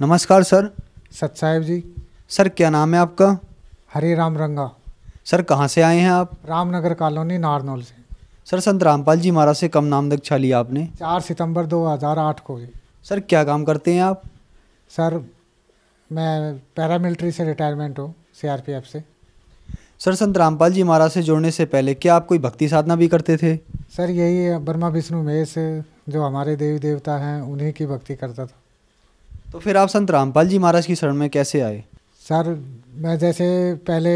नमस्कार सर सत साहेब जी सर क्या नाम है आपका हरे राम रंगा सर कहाँ से आए हैं आप रामनगर कॉलोनी नारनौल से सर संत रामपाल जी महाराज से कम नाम दक्षा लिया आपने चार सितंबर 2008 को जी सर क्या काम करते हैं आप सर मैं पैरामिलिट्री से रिटायरमेंट हूँ सीआरपीएफ से सर संत रामपाल जी महाराज से जुड़ने से पहले क्या आप कोई भक्ति साधना भी करते थे सर यही ब्रह्मा विष्णु महेश जो हमारे देवी देवता हैं उन्हीं की भक्ति करता था तो फिर आप संत रामपाल जी महाराज की शरण में कैसे आए सर मैं जैसे पहले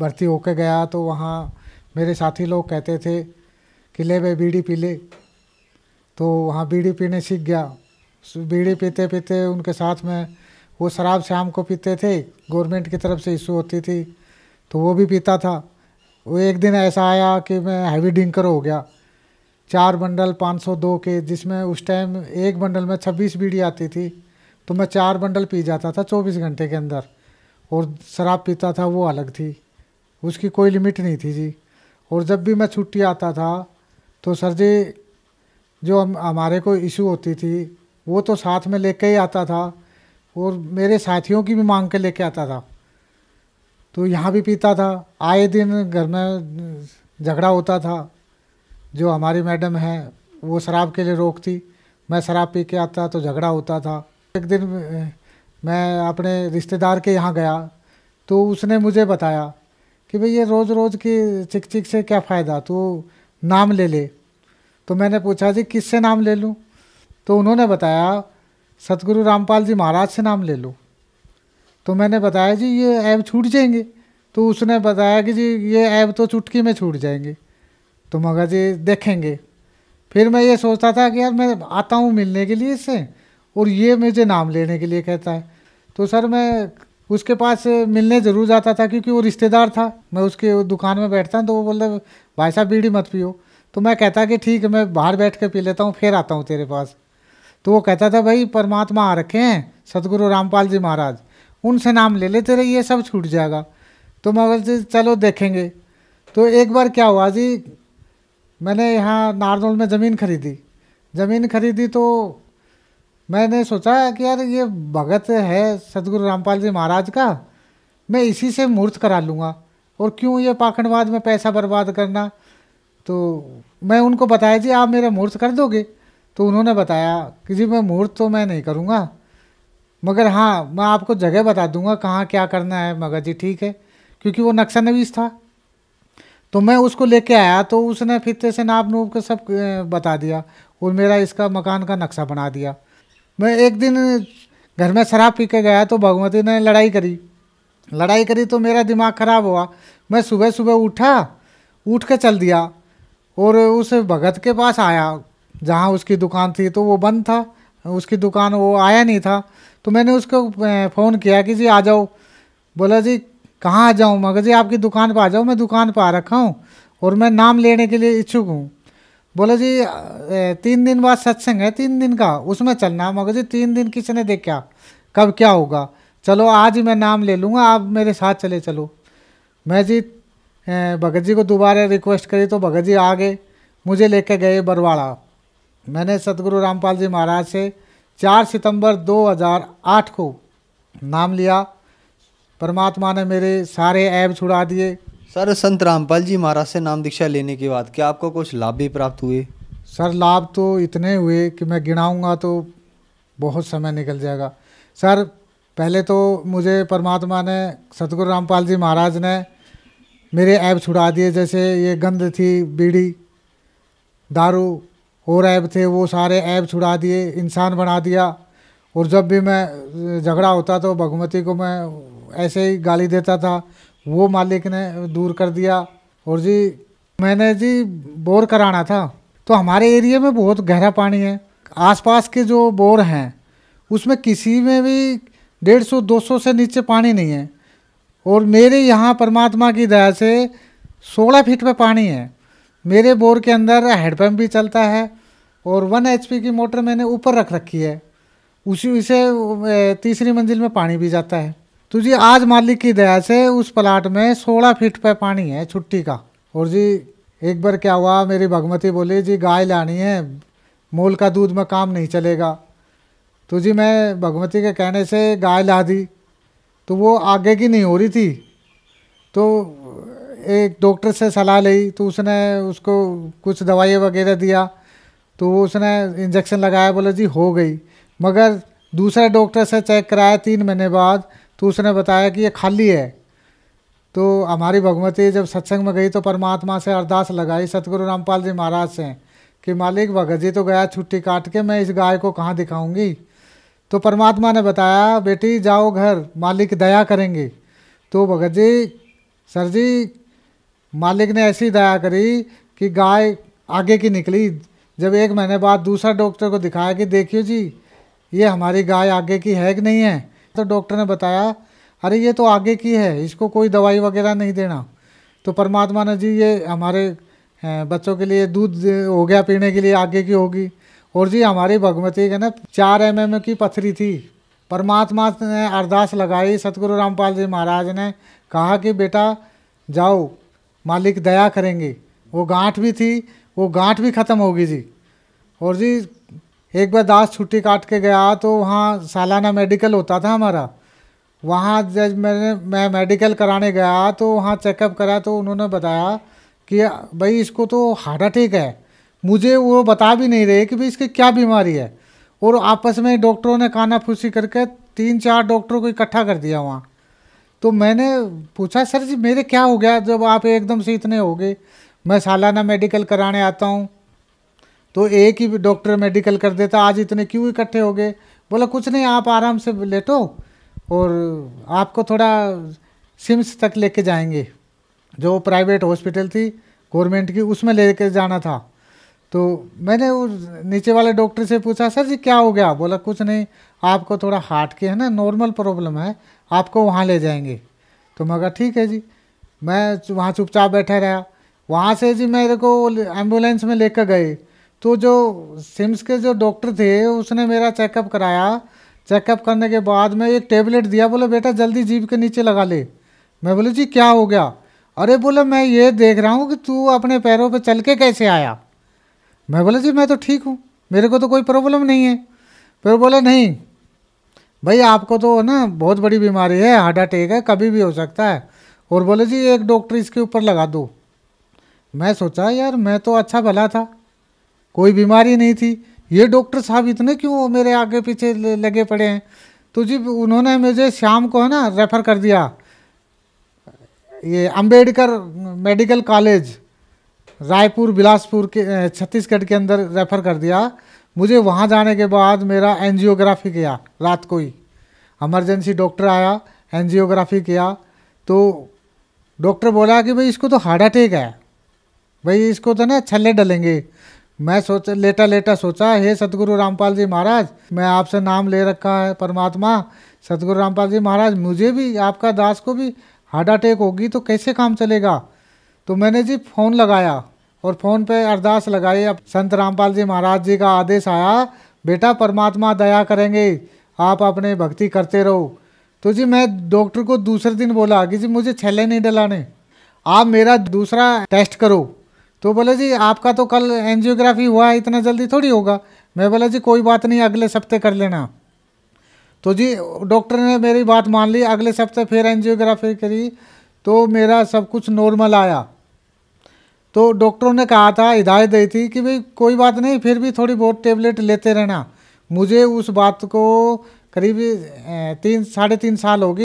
भर्ती होकर गया तो वहाँ मेरे साथी लोग कहते थे कि ले भाई बीड़ी पी ले तो वहाँ बीड़ी पीने सीख गया बीड़ी पीते पीते उनके साथ में वो शराब शाम को पीते थे गवर्नमेंट की तरफ से इशू होती थी तो वो भी पीता था वो एक दिन ऐसा आया कि मैं हैवी ड्रिंकर हो गया चार बंडल 502 के जिसमें उस टाइम एक बंडल में 26 बीड़ी आती थी तो मैं चार बंडल पी जाता था 24 घंटे के अंदर और शराब पीता था वो अलग थी उसकी कोई लिमिट नहीं थी जी और जब भी मैं छुट्टी आता था तो सर जी जो हम हमारे को इशू होती थी वो तो साथ में लेके ही आता था और मेरे साथियों की भी मांग के लेके आता था तो यहाँ भी पीता था आए दिन घर में झगड़ा होता था जो हमारी मैडम हैं वो शराब के लिए रोकती मैं शराब पी के आता तो झगड़ा होता था एक दिन मैं अपने रिश्तेदार के यहाँ गया तो उसने मुझे बताया कि भाई ये रोज़ रोज़ की चिक चिक से क्या फ़ायदा तो नाम ले ले तो मैंने पूछा जी किस से नाम ले लूँ तो उन्होंने बताया सतगुरु रामपाल जी महाराज से नाम ले लो तो मैंने बताया जी ये ऐब छूट जाएंगे तो उसने बताया कि जी ये ऐब तो चुटकी में छूट जाएंगे तो मगर जी देखेंगे फिर मैं ये सोचता था कि यार मैं आता हूँ मिलने के लिए इससे और ये मुझे नाम लेने के लिए कहता है तो सर मैं उसके पास मिलने ज़रूर जाता था क्योंकि वो रिश्तेदार था मैं उसके दुकान में बैठता तो वो बोलते भाई साहब बीड़ी मत पियो तो मैं कहता कि ठीक है मैं बाहर बैठ कर पी लेता हूँ फिर आता हूँ तेरे पास तो वो कहता था भाई परमात्मा आ रखे हैं सतगुरु रामपाल जी महाराज उनसे नाम ले ले तेरे ये सब छूट जाएगा तो मैं बोलते चलो देखेंगे तो एक बार क्या हुआ जी मैंने यहाँ नारदोल में ज़मीन खरीदी ज़मीन खरीदी तो मैंने सोचा कि यार ये भगत है सदगुरु रामपाल जी महाराज का मैं इसी से मूर्त करा लूँगा और क्यों ये पाखंडवाद में पैसा बर्बाद करना तो मैं उनको बताया जी आप मेरा मुहूर्त कर दोगे तो उन्होंने बताया कि जी मैं मुहूर्त तो मैं नहीं करूँगा मगर हाँ मैं आपको जगह बता दूँगा कहाँ क्या करना है मगर जी ठीक है क्योंकि वो नक्शा नवीस था तो मैं उसको लेके आया तो उसने फिर से नाप नूप के सब बता दिया और मेरा इसका मकान का नक्शा बना दिया मैं एक दिन घर में शराब पी के गया तो भगवती ने लड़ाई करी लड़ाई करी तो मेरा दिमाग ख़राब हुआ मैं सुबह सुबह उठा उठ के चल दिया और उस भगत के पास आया जहाँ उसकी दुकान थी तो वो बंद था उसकी दुकान वो आया नहीं था तो मैंने उसको फ़ोन किया कि जी आ जाओ बोला जी कहाँ आ जाऊँ मगर जी आपकी दुकान पर आ जाऊँ मैं दुकान पर आ रखा हूँ और मैं नाम लेने के लिए इच्छुक हूँ बोले जी तीन दिन बाद सत्संग है तीन दिन का उसमें चलना मगर जी तीन दिन किसने देखा कब क्या होगा चलो आज ही मैं नाम ले लूँगा आप मेरे साथ चले चलो मैं जी भगत जी को दोबारा रिक्वेस्ट करी तो भगत जी आ गए मुझे लेके गए बरवाड़ा मैंने सतगुरु रामपाल जी महाराज से चार सितंबर 2008 को नाम लिया परमात्मा ने मेरे सारे ऐब छुड़ा दिए सर संत रामपाल जी महाराज से नाम दीक्षा लेने के बाद क्या आपको कुछ लाभ भी प्राप्त हुए सर लाभ तो इतने हुए कि मैं गिनाऊंगा तो बहुत समय निकल जाएगा सर पहले तो मुझे परमात्मा ने सतगुरु रामपाल जी महाराज ने मेरे ऐप छुड़ा दिए जैसे ये गंद थी बीड़ी दारू और ऐप थे वो सारे ऐप छुड़ा दिए इंसान बना दिया और जब भी मैं झगड़ा होता तो भगवती को मैं ऐसे ही गाली देता था वो मालिक ने दूर कर दिया और जी मैंने जी बोर कराना था तो हमारे एरिया में बहुत गहरा पानी है आसपास के जो बोर हैं उसमें किसी में भी डेढ़ सौ दो सौ से नीचे पानी नहीं है और मेरे यहाँ परमात्मा की दया से सोलह फीट पे पानी है मेरे बोर के अंदर हेडपम्प भी चलता है और वन एच की मोटर मैंने ऊपर रख रखी है उसी उसे तीसरी मंजिल में पानी भी जाता है तो जी आज मालिक की दया से उस प्लाट में सोलह फीट पे पानी है छुट्टी का और जी एक बार क्या हुआ मेरी भगवती बोली जी गाय लानी है मोल का दूध में काम नहीं चलेगा तो जी मैं भगवती के कहने से गाय ला दी तो वो आगे की नहीं हो रही थी तो एक डॉक्टर से सलाह ली तो उसने उसको कुछ दवाई वगैरह दिया तो वो उसने इंजेक्शन लगाया बोला जी हो गई मगर दूसरे डॉक्टर से चेक कराया तीन महीने बाद तो उसने बताया कि ये खाली है तो हमारी भगवती जब सत्संग में गई तो परमात्मा से अरदास लगाई सतगुरु रामपाल जी महाराज से कि मालिक भगत जी तो गया छुट्टी काट के मैं इस गाय को कहाँ दिखाऊंगी तो परमात्मा ने बताया बेटी जाओ घर मालिक दया करेंगे तो भगत जी सर जी मालिक ने ऐसी दया करी कि गाय आगे की निकली जब एक महीने बाद दूसरा डॉक्टर को दिखाया कि देखिए जी ये हमारी गाय आगे की है कि नहीं है तो डॉक्टर ने बताया अरे ये तो आगे की है इसको कोई दवाई वगैरह नहीं देना तो परमात्मा ने जी ये हमारे बच्चों के लिए दूध हो गया पीने के लिए आगे की होगी और जी हमारी भगवती के ना चार एम एम की पथरी थी परमात्मा ने अरदास लगाई सतगुरु रामपाल जी महाराज ने कहा कि बेटा जाओ मालिक दया करेंगे वो गांठ भी थी वो गांठ भी ख़त्म होगी जी और जी एक बार दास छुट्टी काट के गया तो वहाँ सालाना मेडिकल होता था हमारा वहाँ जब मैंने मैं मेडिकल कराने गया तो वहाँ चेकअप करा तो उन्होंने बताया कि भाई इसको तो हार्ट अटैक है मुझे वो बता भी नहीं रहे कि भाई इसकी क्या बीमारी है और आपस में डॉक्टरों ने काना फूसी करके तीन चार डॉक्टरों को इकट्ठा कर दिया वहाँ तो मैंने पूछा सर जी मेरे क्या हो गया जब आप एकदम से इतने हो गए मैं सालाना मेडिकल कराने आता हूँ तो एक ही डॉक्टर मेडिकल कर देता आज इतने क्यों इकट्ठे हो गए बोला कुछ नहीं आप आराम से लेटो और आपको थोड़ा सिम्स तक लेके जाएंगे जो प्राइवेट हॉस्पिटल थी गवर्नमेंट की उसमें लेके जाना था तो मैंने उस नीचे वाले डॉक्टर से पूछा सर जी क्या हो गया बोला कुछ नहीं आपको थोड़ा हार्ट की है ना नॉर्मल प्रॉब्लम है आपको वहाँ ले जाएंगे तो मैं कहा ठीक है जी मैं वहाँ चुपचाप बैठा रहा वहाँ से जी मेरे को एम्बुलेंस में लेकर गए तो जो सिम्स के जो डॉक्टर थे उसने मेरा चेकअप कराया चेकअप करने के बाद में एक टेबलेट दिया बोले बेटा जल्दी जीभ के नीचे लगा ले मैं बोले जी क्या हो गया अरे बोले मैं ये देख रहा हूँ कि तू अपने पैरों पर चल के कैसे आया मैं बोला जी मैं तो ठीक हूँ मेरे को तो कोई प्रॉब्लम नहीं है फिर बोले नहीं भाई आपको तो ना बहुत बड़ी बीमारी है हार्ट अटैक है कभी भी हो सकता है और बोले जी एक डॉक्टर इसके ऊपर लगा दो मैं सोचा यार मैं तो अच्छा भला था कोई बीमारी नहीं थी ये डॉक्टर साहब इतने क्यों मेरे आगे पीछे लगे पड़े हैं तो जी उन्होंने मुझे शाम को है ना रेफ़र कर दिया ये अंबेडकर मेडिकल कॉलेज रायपुर बिलासपुर के छत्तीसगढ़ के अंदर रेफ़र कर दिया मुझे वहाँ जाने के बाद मेरा एनजियोग्राफी किया रात को ही एमरजेंसी डॉक्टर आया एनजियोग्राफी किया तो डॉक्टर बोला कि भाई इसको तो हार्ट अटैक है भाई इसको तो ना छल्ले डलेंगे मैं सोच लेटा लेटा सोचा हे सतगुरु रामपाल जी महाराज मैं आपसे नाम ले रखा है परमात्मा सतगुरु रामपाल जी महाराज मुझे भी आपका दास को भी हार्ट अटैक होगी तो कैसे काम चलेगा तो मैंने जी फ़ोन लगाया और फ़ोन पे अरदास लगाई अब संत रामपाल जी महाराज जी का आदेश आया बेटा परमात्मा दया करेंगे आप अपने भक्ति करते रहो तो जी मैं डॉक्टर को दूसरे दिन बोला कि जी मुझे छले नहीं डलाने आप मेरा दूसरा टेस्ट करो तो बोले जी आपका तो कल एनजियोग्राफी हुआ है इतना जल्दी थोड़ी होगा मैं बोला जी कोई बात नहीं अगले सप्ते कर लेना तो जी डॉक्टर ने मेरी बात मान ली अगले सप्ते फिर एनजियोग्राफी करी तो मेरा सब कुछ नॉर्मल आया तो डॉक्टरों ने कहा था हिदायत दी थी कि भाई कोई बात नहीं फिर भी थोड़ी बहुत टेबलेट लेते रहना मुझे उस बात को करीब तीन साढ़े तीन साल होगी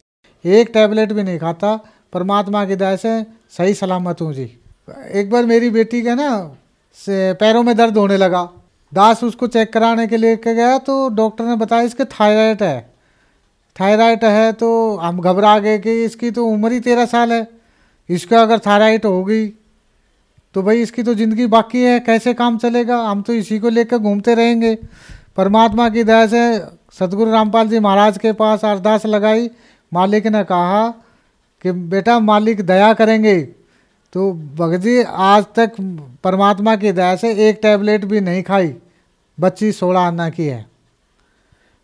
एक टैबलेट भी नहीं खाता परमात्मा की दया से सही सलामत हूँ जी एक बार मेरी बेटी का ना से पैरों में दर्द होने लगा दास उसको चेक कराने के लिए के गया तो डॉक्टर ने बताया इसके थायराइड है थायराइड है तो हम घबरा गए कि इसकी तो उम्र ही तेरह साल है इसका अगर थायराइड गई तो भाई इसकी तो ज़िंदगी बाकी है कैसे काम चलेगा हम तो इसी को लेकर घूमते रहेंगे परमात्मा की दया से सतगुरु रामपाल जी महाराज के पास अरदास लगाई मालिक ने कहा कि बेटा मालिक दया करेंगे तो भगत जी आज तक परमात्मा की दया से एक टैबलेट भी नहीं खाई बच्ची सोलह आना की है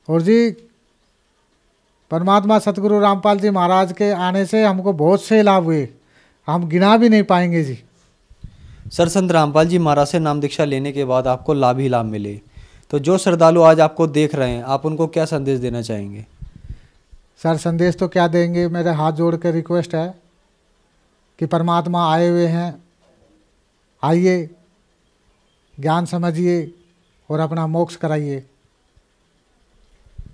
और जी परमात्मा सतगुरु रामपाल जी महाराज के आने से हमको बहुत से लाभ हुए हम गिना भी नहीं पाएंगे जी सर संत रामपाल जी महाराज से नाम दीक्षा लेने के बाद आपको लाभ ही लाभ मिले तो जो श्रद्धालु आज आपको देख रहे हैं आप उनको क्या संदेश देना चाहेंगे सर संदेश तो क्या देंगे मेरे हाथ जोड़ कर रिक्वेस्ट है कि परमात्मा आए हुए हैं आइए ज्ञान समझिए और अपना मोक्ष कराइए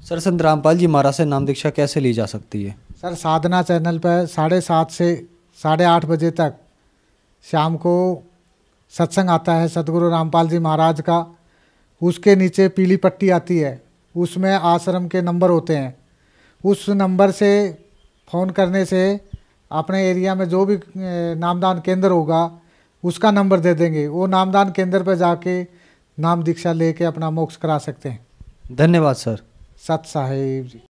सर संत रामपाल जी महाराज से नाम दीक्षा कैसे ली जा सकती है सर साधना चैनल पर साढ़े सात से साढ़े आठ बजे तक शाम को सत्संग आता है सतगुरु रामपाल जी महाराज का उसके नीचे पीली पट्टी आती है उसमें आश्रम के नंबर होते हैं उस नंबर से फ़ोन करने से अपने एरिया में जो भी नामदान केंद्र होगा उसका नंबर दे देंगे वो नामदान केंद्र पर जाके नाम दीक्षा लेके अपना मोक्ष करा सकते हैं धन्यवाद सर सत साहेब जी